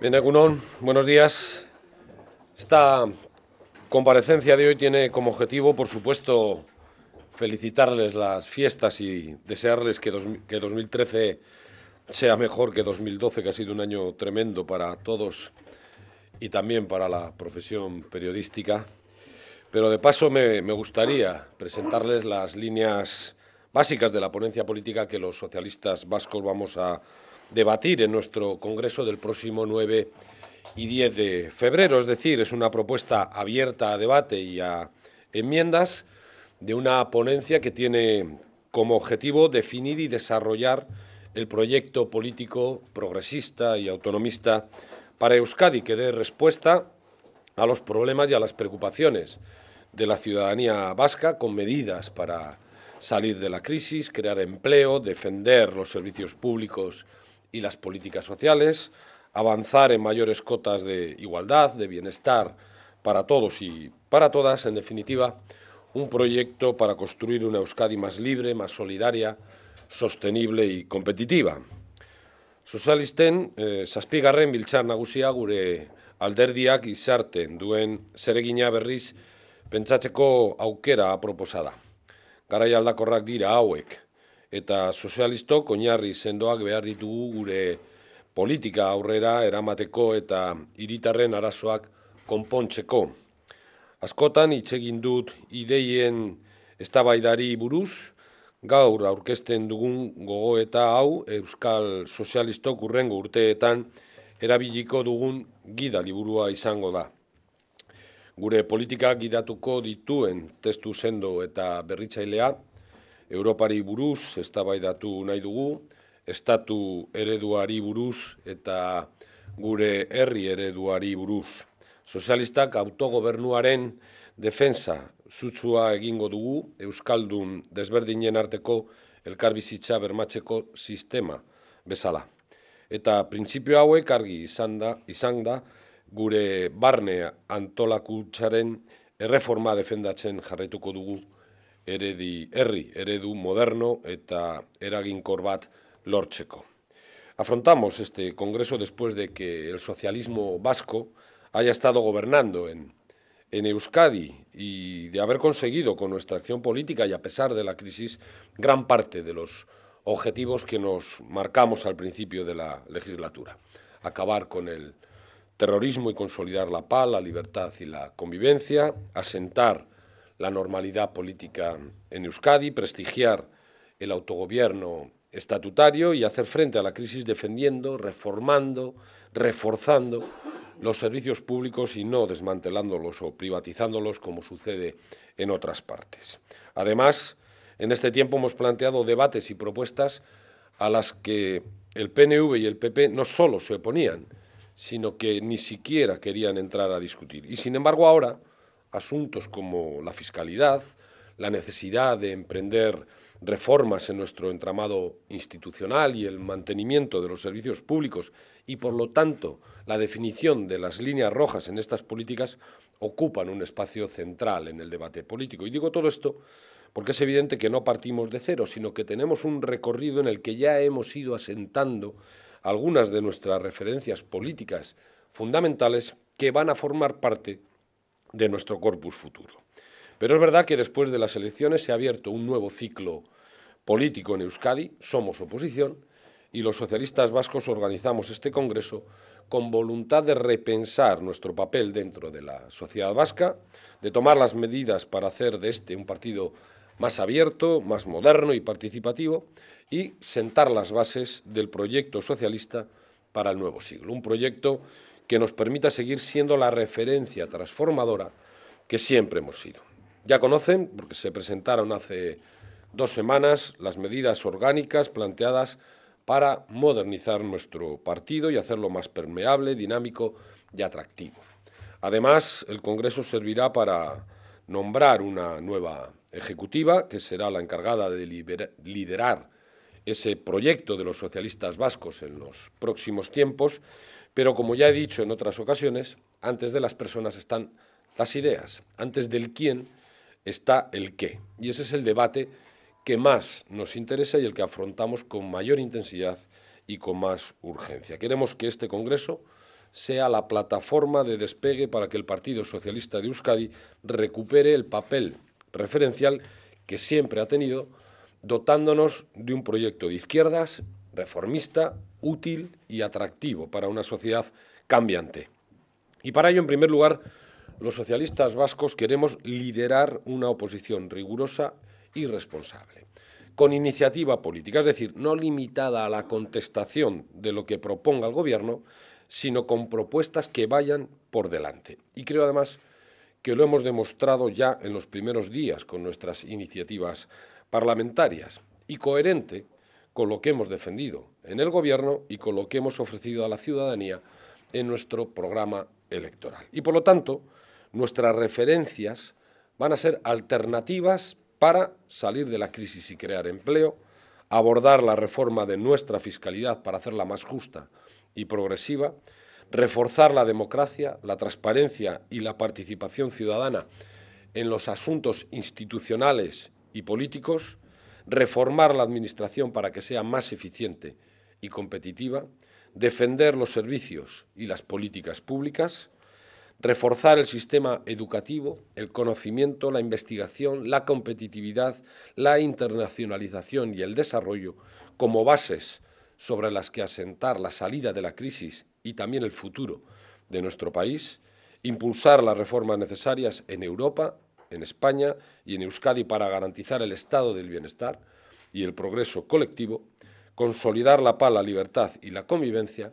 Bien, buenos días. Esta comparecencia de hoy tiene como objetivo, por supuesto, felicitarles las fiestas y desearles que, 2013 sea mejor que 2012, que ha sido un año tremendo para todos y también para la profesión periodística. Pero de paso me, me gustaría presentarles las líneas básicas de la ponencia política que los socialistas vascos vamos a debatir en nuestro Congreso del próximo 9 y 10 de febrero. Es decir, es una propuesta abierta a debate y a enmiendas de una ponencia que tiene como objetivo definir y desarrollar el proyecto político progresista y autonomista para Euskadi, que dé respuesta a los problemas y a las preocupaciones de la ciudadanía vasca con medidas para salir de la crisis, crear empleo, defender los servicios públicos y las políticas sociales, avanzar en mayores cotas de igualdad, de bienestar para todos y para todas, en definitiva, un proyecto para construir una Euskadi más libre, más solidaria, sostenible y competitiva. Sozialisten, eh, garren biltzar nagusia gure alderdiak izarten duen zeregina berriz pentsatzeko aukera aproposada. Garai aldakorrak dira hauek, eta sozialistok oinarri sendoak behar ditugu gure politika aurrera eramateko eta hiritarren arazoak konpontzeko. Askotan hitz dut ideien eztabaidari buruz, gaur aurkezten dugun gogo eta hau Euskal Sozialistok urrengo urteetan erabiliko dugun gida liburua izango da. Gure politika gidatuko dituen testu sendo eta berritzailea Europari buruz eztabaidatu nahi dugu, estatu ereduari buruz eta gure herri ereduari buruz. Sozialistak autogobernuaren defensa zutsua egingo dugu euskaldun desberdinen arteko elkarbizitza bermatzeko sistema bezala. Eta printzipio hauek argi izan da, izan da gure barne antolakutsaren erreforma defendatzen jarretuko dugu eredi, Erri, eredu moderno eta eraginkor corbat lortzeko. Afrontamos este congreso después de que el socialismo vasco haya estado gobernando en, en Euskadi y de haber conseguido con nuestra acción política y a pesar de la crisis gran parte de los objetivos que nos marcamos al principio de la legislatura. Acabar con el terrorismo y consolidar la paz, la libertad y la convivencia, asentar la normalidad política en Euskadi, prestigiar el autogobierno estatutario y hacer frente a la crisis defendiendo, reformando, reforzando los servicios públicos y no desmantelándolos o privatizándolos como sucede en otras partes. Además, en este tiempo hemos planteado debates y propuestas a las que el PNV y el PP no solo se oponían, sino que ni siquiera querían entrar a discutir. Y sin embargo ahora asuntos como la fiscalidad, la necesidad de emprender reformas en nuestro entramado institucional y el mantenimiento de los servicios públicos y, por lo tanto, la definición de las líneas rojas en estas políticas ocupan un espacio central en el debate político. Y digo todo esto porque es evidente que no partimos de cero, sino que tenemos un recorrido en el que ya hemos ido asentando algunas de nuestras referencias políticas fundamentales que van a formar parte de nuestro corpus futuro. Pero es verdad que después de las elecciones se ha abierto un nuevo ciclo político en Euskadi, somos oposición, y los socialistas vascos organizamos este Congreso con voluntad de repensar nuestro papel dentro de la sociedad vasca, de tomar las medidas para hacer de este un partido más abierto, más moderno y participativo, y sentar las bases del proyecto socialista para el nuevo siglo. Un proyecto que nos permita seguir siendo la referencia transformadora que siempre hemos sido. Ya conocen, porque se presentaron hace dos semanas, las medidas orgánicas planteadas para modernizar nuestro partido y hacerlo más permeable, dinámico y atractivo. Además, el Congreso servirá para nombrar una nueva ejecutiva que será la encargada de liderar ese proyecto de los socialistas vascos en los próximos tiempos, pero como ya he dicho en otras ocasiones, antes de las personas están las ideas, antes del quién está el qué. Y ese es el debate que más nos interesa y el que afrontamos con mayor intensidad y con más urgencia. Queremos que este Congreso sea la plataforma de despegue para que el Partido Socialista de Euskadi recupere el papel referencial que siempre ha tenido dotándonos de un proyecto de izquierdas, reformista, útil y atractivo para una sociedad cambiante. Y para ello, en primer lugar, los socialistas vascos queremos liderar una oposición rigurosa y responsable, con iniciativa política, es decir, no limitada a la contestación de lo que proponga el Gobierno, sino con propuestas que vayan por delante. Y creo además que lo hemos demostrado ya en los primeros días con nuestras iniciativas parlamentarias y coherente con lo que hemos defendido en el Gobierno y con lo que hemos ofrecido a la ciudadanía en nuestro programa electoral. Y por lo tanto, nuestras referencias van a ser alternativas para salir de la crisis y crear empleo, abordar la reforma de nuestra fiscalidad para hacerla más justa y progresiva, reforzar la democracia, la transparencia y la participación ciudadana en los asuntos institucionales y políticos, reformar la Administración para que sea más eficiente y competitiva, defender los servicios y las políticas públicas, reforzar el sistema educativo, el conocimiento, la investigación, la competitividad, la internacionalización y el desarrollo como bases sobre las que asentar la salida de la crisis y también el futuro de nuestro país, impulsar las reformas necesarias en Europa en España y en Euskadi para garantizar el estado del bienestar y el progreso colectivo, consolidar la paz, la libertad y la convivencia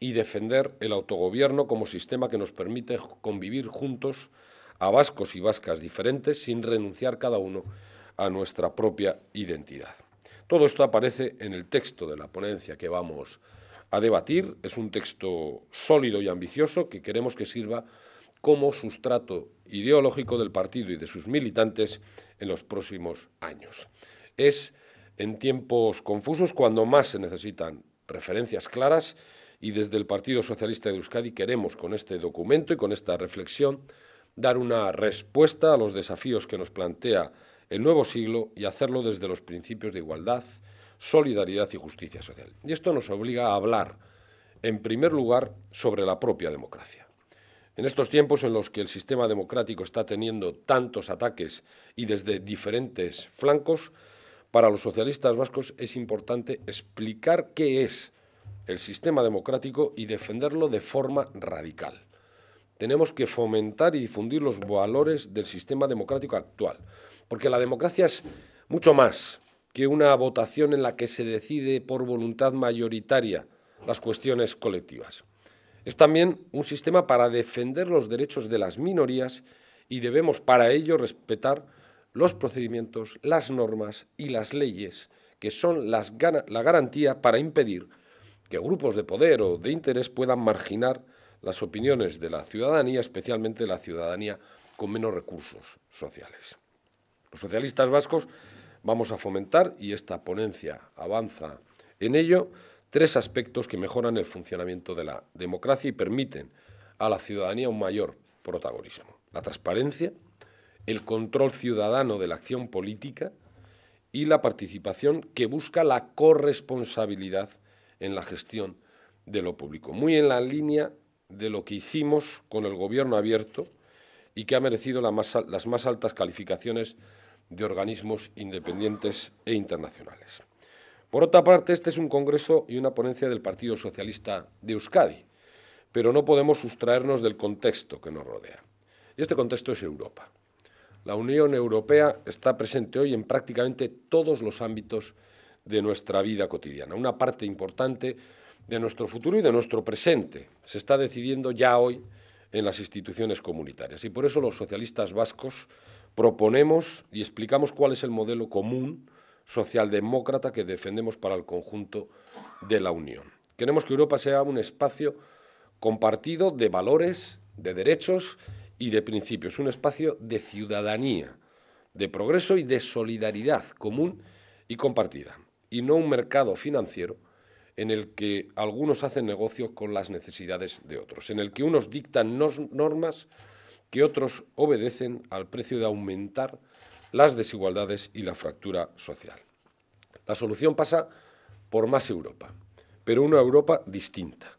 y defender el autogobierno como sistema que nos permite convivir juntos a vascos y vascas diferentes sin renunciar cada uno a nuestra propia identidad. Todo esto aparece en el texto de la ponencia que vamos a debatir. Es un texto sólido y ambicioso que queremos que sirva como sustrato ideológico del partido y de sus militantes en los próximos años. Es en tiempos confusos cuando más se necesitan referencias claras y desde el Partido Socialista de Euskadi queremos con este documento y con esta reflexión dar una respuesta a los desafíos que nos plantea el nuevo siglo y hacerlo desde los principios de igualdad, solidaridad y justicia social. Y esto nos obliga a hablar, en primer lugar, sobre la propia democracia. En estos tiempos en los que el sistema democrático está teniendo tantos ataques y desde diferentes flancos, para los socialistas vascos es importante explicar qué es el sistema democrático y defenderlo de forma radical. Tenemos que fomentar y difundir los valores del sistema democrático actual, porque la democracia es mucho más que una votación en la que se decide por voluntad mayoritaria las cuestiones colectivas. Es también un sistema para defender los derechos de las minorías y debemos para ello respetar los procedimientos, las normas y las leyes, que son la garantía para impedir que grupos de poder o de interés puedan marginar las opiniones de la ciudadanía, especialmente la ciudadanía con menos recursos sociales. Los socialistas vascos vamos a fomentar, y esta ponencia avanza en ello, tres aspectos que mejoran el funcionamiento de la democracia y permiten a la ciudadanía un mayor protagonismo. La transparencia, el control ciudadano de la acción política y la participación que busca la corresponsabilidad en la gestión de lo público. Muy en la línea de lo que hicimos con el gobierno abierto y que ha merecido las más altas calificaciones de organismos independientes e internacionales. Por otra parte, este es un congreso y una ponencia del Partido Socialista de Euskadi, pero no podemos sustraernos del contexto que nos rodea. Y este contexto es Europa. La Unión Europea está presente hoy en prácticamente todos los ámbitos de nuestra vida cotidiana, una parte importante de nuestro futuro y de nuestro presente. Se está decidiendo ya hoy en las instituciones comunitarias. Y por eso los socialistas vascos proponemos y explicamos cuál es el modelo común socialdemócrata que defendemos para el conjunto de la Unión. Queremos que Europa sea un espacio compartido de valores, de derechos y de principios, un espacio de ciudadanía, de progreso y de solidaridad común y compartida, y no un mercado financiero en el que algunos hacen negocios con las necesidades de otros, en el que unos dictan normas que otros obedecen al precio de aumentar las desigualdades y la fractura social. La solución pasa por más Europa, pero una Europa distinta.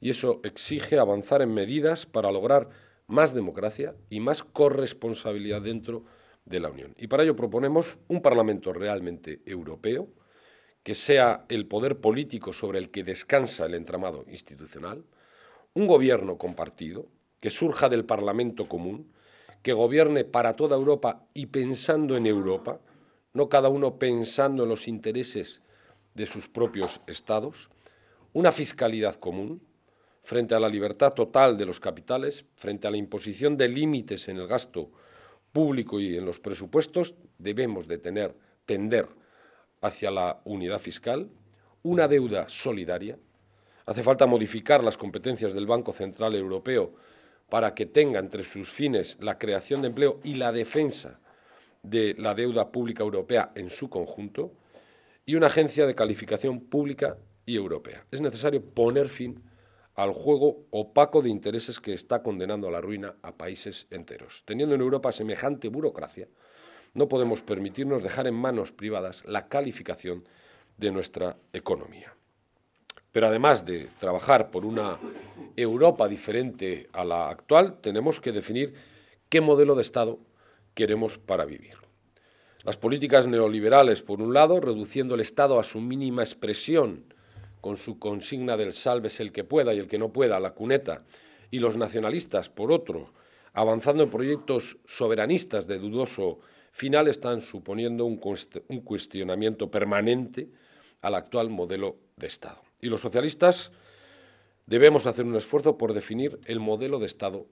Y eso exige avanzar en medidas para lograr más democracia y más corresponsabilidad dentro de la Unión. Y para ello proponemos un Parlamento realmente europeo, que sea el poder político sobre el que descansa el entramado institucional, un gobierno compartido, que surja del Parlamento común, que gobierne para toda Europa y pensando en Europa, no cada uno pensando en los intereses de sus propios estados, una fiscalidad común frente a la libertad total de los capitales, frente a la imposición de límites en el gasto público y en los presupuestos, debemos de tener, tender hacia la unidad fiscal, una deuda solidaria. Hace falta modificar las competencias del Banco Central Europeo para que tenga entre sus fines la creación de empleo y la defensa de la deuda pública europea en su conjunto, y una agencia de calificación pública y europea. Es necesario poner fin al juego opaco de intereses que está condenando a la ruina a países enteros. Teniendo en Europa semejante burocracia, no podemos permitirnos dejar en manos privadas la calificación de nuestra economía. Pero además de trabajar por una Europa diferente a la actual, tenemos que definir qué modelo de Estado queremos para vivir. Las políticas neoliberales, por un lado, reduciendo el Estado a su mínima expresión, con su consigna del salves el que pueda y el que no pueda, la cuneta, y los nacionalistas, por otro, avanzando en proyectos soberanistas de dudoso final, están suponiendo un, cuestionamiento permanente al actual modelo de Estado. Y los socialistas debemos hacer un esfuerzo por definir el modelo de Estado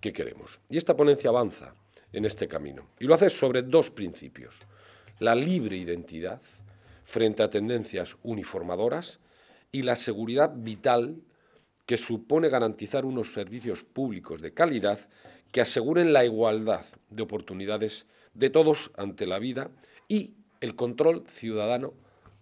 que queremos. Y esta ponencia avanza en este camino. Y lo hace sobre dos principios. La libre identidad frente a tendencias uniformadoras y la seguridad vital que supone garantizar unos servicios públicos de calidad que aseguren la igualdad de oportunidades de todos ante la vida y el control ciudadano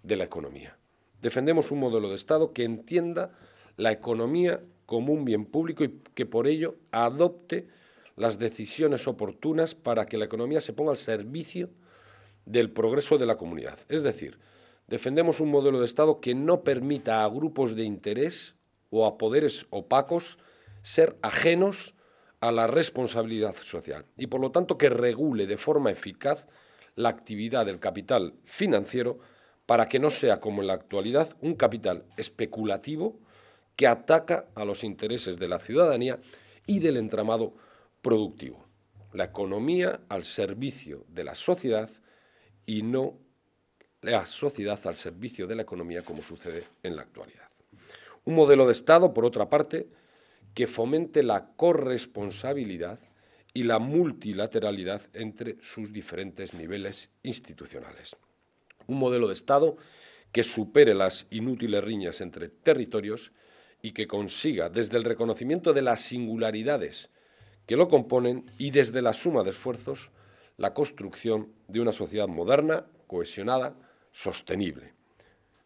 de la economía. Defendemos un modelo de Estado que entienda la economía como un bien público y que por ello adopte las decisiones oportunas para que la economía se ponga al servicio del progreso de la comunidad. Es decir, defendemos un modelo de Estado que no permita a grupos de interés o a poderes opacos ser ajenos a la responsabilidad social y por lo tanto que regule de forma eficaz la actividad del capital financiero para que no sea, como en la actualidad, un capital especulativo que ataca a los intereses de la ciudadanía y del entramado productivo. La economía al servicio de la sociedad y no la sociedad al servicio de la economía como sucede en la actualidad. Un modelo de Estado, por otra parte, que fomente la corresponsabilidad y la multilateralidad entre sus diferentes niveles institucionales un modelo de Estado que supere las inútiles riñas entre territorios y que consiga, desde el reconocimiento de las singularidades que lo componen y desde la suma de esfuerzos, la construcción de una sociedad moderna, cohesionada, sostenible.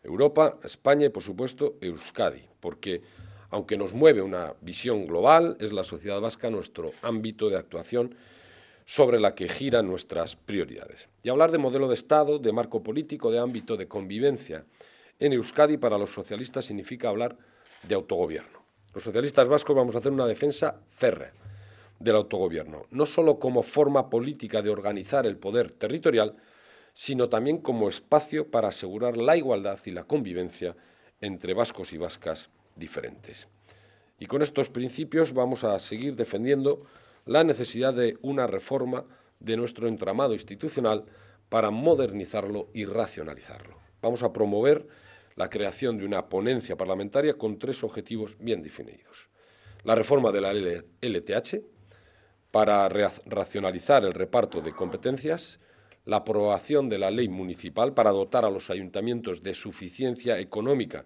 Europa, España y, por supuesto, Euskadi, porque aunque nos mueve una visión global, es la sociedad vasca nuestro ámbito de actuación sobre la que giran nuestras prioridades. Y hablar de modelo de Estado, de marco político, de ámbito de convivencia en Euskadi para los socialistas significa hablar de autogobierno. Los socialistas vascos vamos a hacer una defensa férrea del autogobierno, no solo como forma política de organizar el poder territorial, sino también como espacio para asegurar la igualdad y la convivencia entre vascos y vascas diferentes. Y con estos principios vamos a seguir defendiendo la necesidad de una reforma de nuestro entramado institucional para modernizarlo y racionalizarlo. Vamos a promover la creación de una ponencia parlamentaria con tres objetivos bien definidos. La reforma de la LTH para racionalizar el reparto de competencias, la aprobación de la ley municipal para dotar a los ayuntamientos de suficiencia económica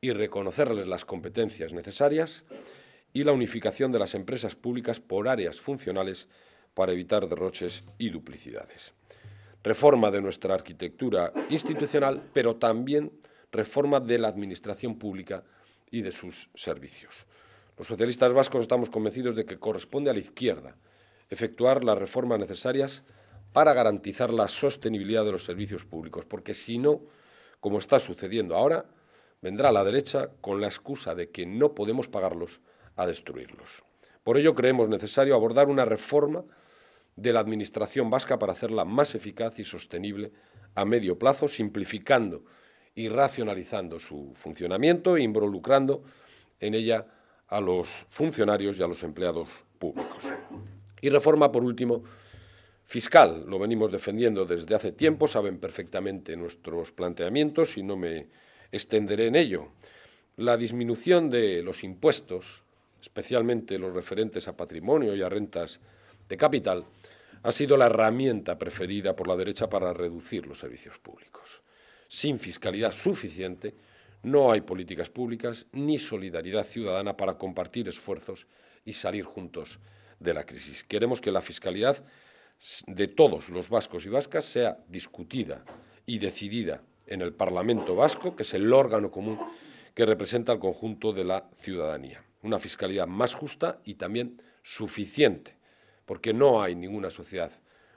y reconocerles las competencias necesarias, y la unificación de las empresas públicas por áreas funcionales para evitar derroches y duplicidades. Reforma de nuestra arquitectura institucional, pero también reforma de la administración pública y de sus servicios. Los socialistas vascos estamos convencidos de que corresponde a la izquierda efectuar las reformas necesarias para garantizar la sostenibilidad de los servicios públicos, porque si no, como está sucediendo ahora, vendrá la derecha con la excusa de que no podemos pagarlos a destruirlos. Por ello creemos necesario abordar una reforma de la Administración vasca para hacerla más eficaz y sostenible a medio plazo, simplificando y racionalizando su funcionamiento e involucrando en ella a los funcionarios y a los empleados públicos. Y reforma, por último, fiscal. Lo venimos defendiendo desde hace tiempo, saben perfectamente nuestros planteamientos y no me extenderé en ello. La disminución de los impuestos especialmente los referentes a patrimonio y a rentas de capital, ha sido la herramienta preferida por la derecha para reducir los servicios públicos. Sin fiscalidad suficiente, no hay políticas públicas ni solidaridad ciudadana para compartir esfuerzos y salir juntos de la crisis. Queremos que la fiscalidad de todos los vascos y vascas sea discutida y decidida en el Parlamento vasco, que es el órgano común que representa al conjunto de la ciudadanía una fiscalidad más justa y también suficiente, porque no hay ninguna sociedad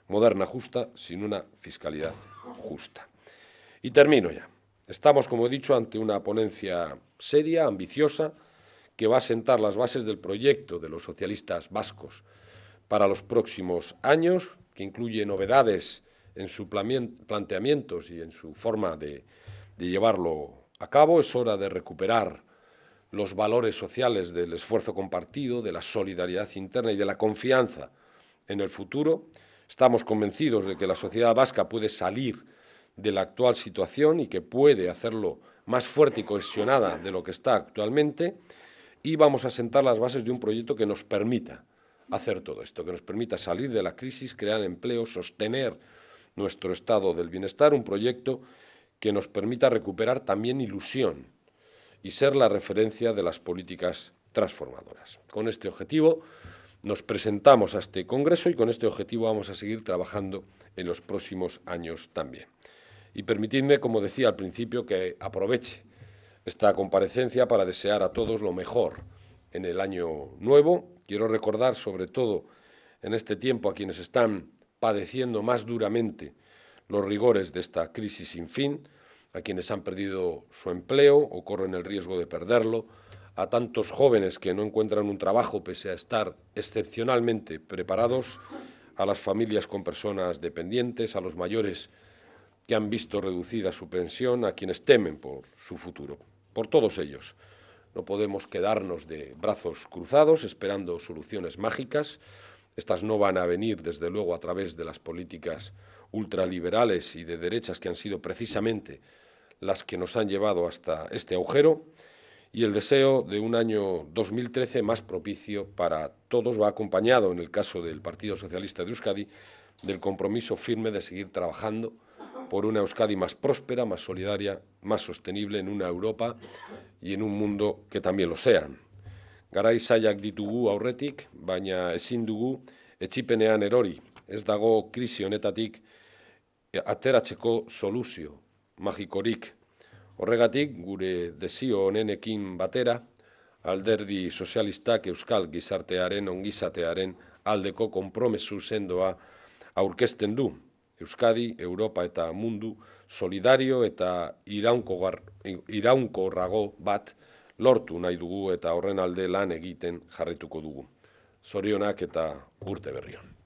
moderna justa sin una fiscalidad justa. Y termino ya. Estamos, como he dicho, ante una ponencia seria, ambiciosa, que va a sentar las bases del proyecto de los socialistas vascos para los próximos años, que incluye novedades en sus planteamientos y en su forma de, llevarlo a cabo. Es hora de recuperar los valores sociales del esfuerzo compartido, de la solidaridad interna y de la confianza en el futuro. Estamos convencidos de que la sociedad vasca puede salir de la actual situación y que puede hacerlo más fuerte y cohesionada de lo que está actualmente y vamos a sentar las bases de un proyecto que nos permita hacer todo esto, que nos permita salir de la crisis, crear empleo, sostener nuestro estado del bienestar, un proyecto que nos permita recuperar también ilusión y ser la referencia de las políticas transformadoras. Con este objetivo nos presentamos a este Congreso y con este objetivo vamos a seguir trabajando en los próximos años también. Y permitidme, como decía al principio, que aproveche esta comparecencia para desear a todos lo mejor en el año nuevo. Quiero recordar, sobre todo en este tiempo, a quienes están padeciendo más duramente los rigores de esta crisis sin fin, a quienes han perdido su empleo o corren el riesgo de perderlo, a tantos jóvenes que no encuentran un trabajo pese a estar excepcionalmente preparados, a las familias con personas dependientes, a los mayores que han visto reducida su pensión, a quienes temen por su futuro, por todos ellos. No podemos quedarnos de brazos cruzados esperando soluciones mágicas. Estas no van a venir, desde luego, a través de las políticas ultraliberales y de derechas que han sido precisamente las que nos han llevado hasta este agujero y el deseo de un año 2013 más propicio para todos va acompañado, en el caso del Partido Socialista de Euskadi, del compromiso firme de seguir trabajando por una Euskadi más próspera, más solidaria, más sostenible en una Europa y en un mundo que también lo sean. Garai Sayak ditugu aurretik, baina ezin dugu erori. Ez dago krisi honetatik E ateratzeko soluzio magikorik. Horregatik, gure desio honenekin batera, alderdi sozialistak euskal gizartearen ongizatearen aldeko konpromesu sendoa aurkezten du. Euskadi, Europa eta mundu solidario eta iraunko rago bat lortu nahi dugu eta horren alde lan egiten jarretuko dugu. Zorionak eta urte berrion.